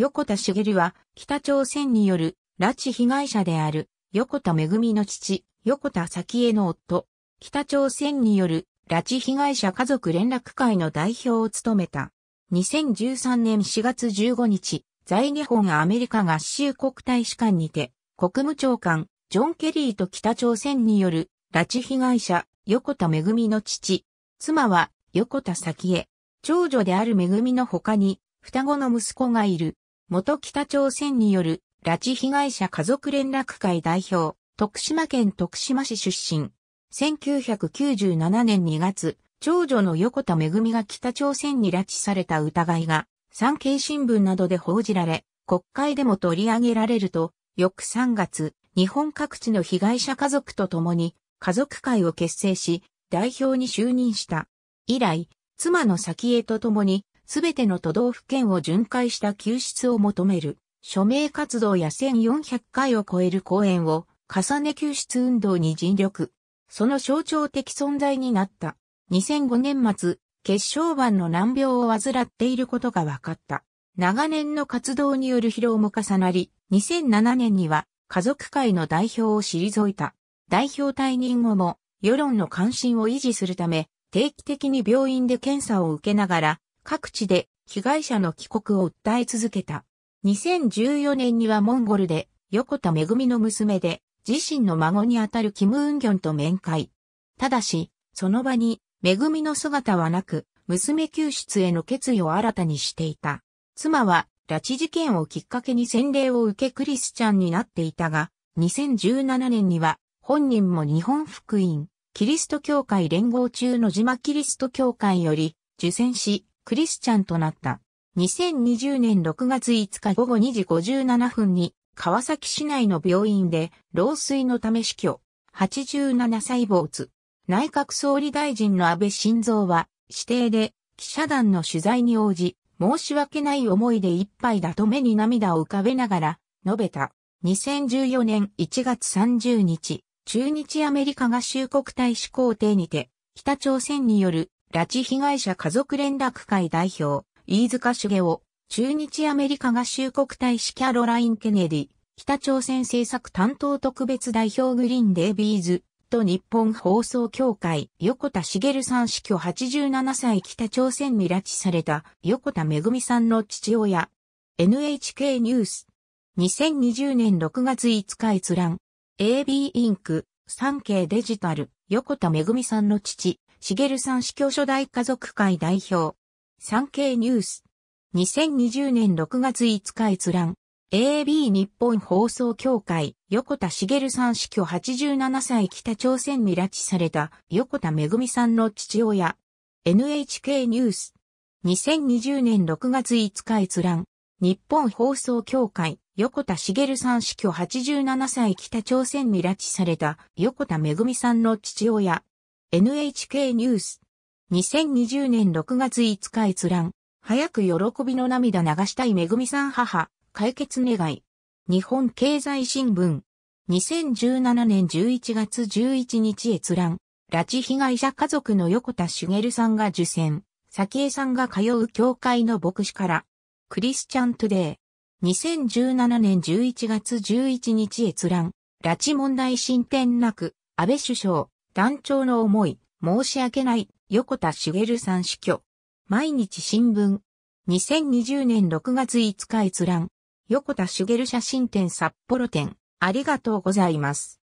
横田茂は、北朝鮮による拉致被害者である、横田めぐみの父、横田早紀江の夫、北朝鮮による拉致被害者家族連絡会の代表を務めた。2013年4月15日、在日本アメリカ合衆国大使館にて、国務長官、ジョン・ケリーと北朝鮮による拉致被害者、横田めぐみの父、妻は横田早紀江、長女であるめぐみの他に、双子の息子がいる。元北朝鮮による拉致被害者家族連絡会代表、徳島県徳島市出身。1997年2月、長女の横田めぐみが北朝鮮に拉致された疑いが、産経新聞などで報じられ、国会でも取り上げられると、翌3月、日本各地の被害者家族と共に、家族会を結成し、代表に就任した。以来、妻の先へと共に、すべての都道府県を巡回した救出を求める、署名活動や1400回を超える講演を、重ね救出運動に尽力。その象徴的存在になった。2005年末、血小板の難病を患っていることが分かった。長年の活動による疲労も重なり、2007年には家族会の代表を退いた。代表退任後も世論の関心を維持するため、定期的に病院で検査を受けながら、各地で被害者の帰国を訴え続けた。2014年にはモンゴルで横田めぐみの娘で自身の孫にあたるキム・ウンギョンと面会。ただし、その場にめぐみの姿はなく、娘救出への決意を新たにしていた。妻は拉致事件をきっかけに洗礼を受けクリスチャンになっていたが、2017年には本人も日本福音、キリスト教会連合中の島キリスト教会より受選し、クリスチャンとなった。2020年6月5日午後2時57分に、川崎市内の病院で、老衰のため死去。87歳没。内閣総理大臣の安倍晋三は、指定で、記者団の取材に応じ、申し訳ない思いで一杯だと目に涙を浮かべながら、述べた。2014年1月30日、中日アメリカ合衆国大使公邸にて、北朝鮮による拉致被害者家族連絡会代表、飯塚茂雄、中日アメリカ合衆国大使キャロライン・ケネディ、北朝鮮政策担当特別代表グリーン・デイビーズ、と日本放送協会、横田茂さん死去87歳北朝鮮に拉致された横田めぐみさんの父親、NHK ニュース、2020年6月5日閲覧、AB インク、産経デジタル、横田めぐみさんの父、るさん死去初代家族会代表。産経ニュース。2020年6月5日閲覧。AB 日本放送協会、横田るさん死去87歳北朝鮮に拉致された横田めぐみさんの父親。NHK ニュース。2020年6月5日閲覧。日本放送協会、横田るさん死去87歳北朝鮮に拉致された横田めぐみさんの父親。NHK ニュース。2020年6月5日閲覧。早く喜びの涙流したいめぐみさん母、解決願い。日本経済新聞。2017年11月11日閲覧。拉致被害者家族の横田茂さんが受選。早紀江さんが通う教会の牧師から。クリスチャントゥデイ。2017年11月11日閲覧。拉致問題進展なく、安倍首相。団長の思い、申し訳ない、横田茂さん死去。毎日新聞。2020年6月5日閲覧。横田茂写真展札幌展。ありがとうございます。